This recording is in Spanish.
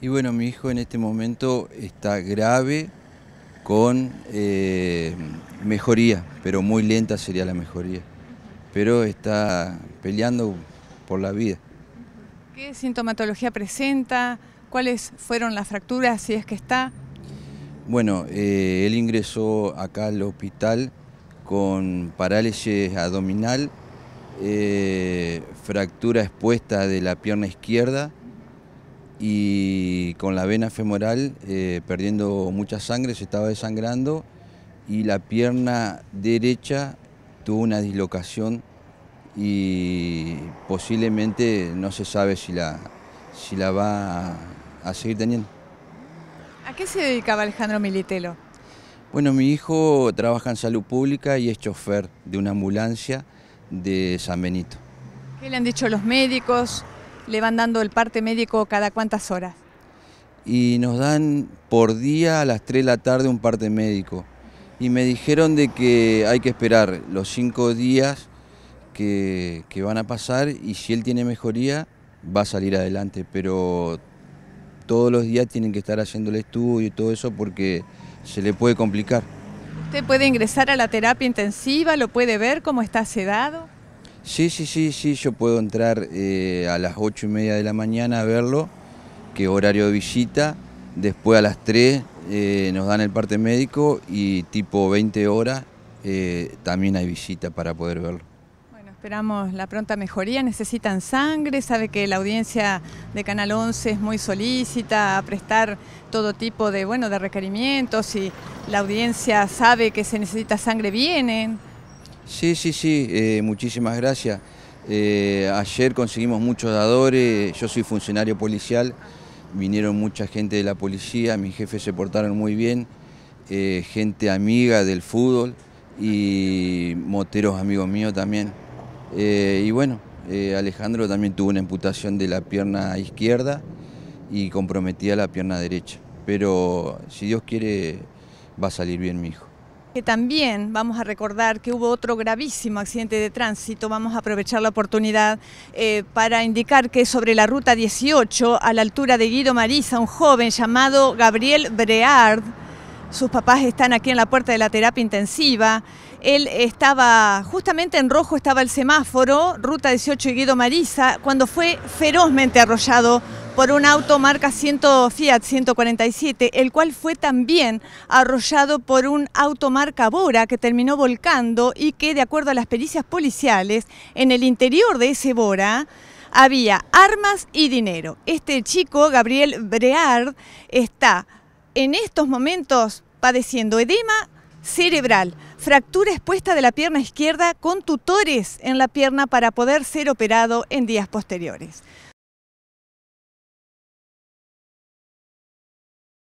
Y bueno, mi hijo en este momento está grave con eh, mejoría, pero muy lenta sería la mejoría. Pero está peleando por la vida. ¿Qué sintomatología presenta? ¿Cuáles fueron las fracturas, si es que está? Bueno, eh, él ingresó acá al hospital con parálisis abdominal, eh, fractura expuesta de la pierna izquierda, y con la vena femoral eh, perdiendo mucha sangre, se estaba desangrando y la pierna derecha tuvo una dislocación y posiblemente no se sabe si la, si la va a, seguir teniendo. ¿A qué se dedicaba Alejandro Militelo? Bueno, mi hijo trabaja en salud pública y es chofer de una ambulancia de San Benito. ¿Qué le han dicho los médicos? ¿Le van dando el parte médico cada cuántas horas? Y nos dan por día a las 3 de la tarde un parte médico. Y me dijeron de que hay que esperar los 5 días que, que van a pasar y si él tiene mejoría va a salir adelante, pero todos los días tienen que estar haciendo el estudio y todo eso porque se le puede complicar. ¿Usted puede ingresar a la terapia intensiva? ¿Lo puede ver cómo está sedado? Sí, sí, sí, sí, yo puedo entrar eh, a las 8 y media de la mañana a verlo, que horario de visita, después a las 3 eh, nos dan el parte médico y tipo 20 horas eh, también hay visita para poder verlo. Bueno, esperamos la pronta mejoría, necesitan sangre, sabe que la audiencia de Canal 11 es muy solícita a prestar todo tipo de, bueno, de requerimientos y la audiencia sabe que se necesita sangre, vienen. Sí, sí, sí, eh, muchísimas gracias. Eh, ayer conseguimos muchos dadores, yo soy funcionario policial, vinieron mucha gente de la policía, mis jefes se portaron muy bien, eh, gente amiga del fútbol y moteros amigos míos también. y bueno, Alejandro también tuvo una amputación de la pierna izquierda y comprometía la pierna derecha. Pero si Dios quiere, va a salir bien mi hijo. Que también vamos a recordar que hubo otro gravísimo accidente de tránsito, vamos a aprovechar la oportunidad eh, para indicar que sobre la ruta 18, a la altura de Guido Marisa, un joven llamado Gabriel Breard, sus papás están aquí en la puerta de la terapia intensiva. Él estaba, justamente en rojo estaba el semáforo, ruta 18 y Guido Marisa, cuando fue ferozmente arrollado por un auto marca Fiat 147, el cual fue también arrollado por un automarca Bora que terminó volcando y que, de acuerdo a las pericias policiales, en el interior de ese Bora había armas y dinero. Este chico, Gabriel Breard, está en estos momentos padeciendo edema cerebral, fractura expuesta de la pierna izquierda con tutores en la pierna para poder ser operado en días posteriores.